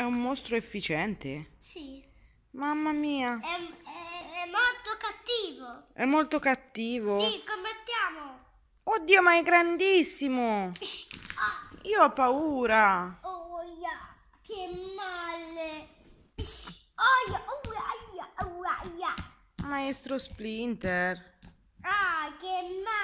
È un mostro efficiente? Sì. Mamma mia. È, è, è molto cattivo. È molto cattivo? Sì, combattiamo. Oddio, ma è grandissimo. Ah. Io ho paura. Oh, yeah. che male. Oh, yeah. Oh, oh yeah. Maestro Splinter. Ah, che male.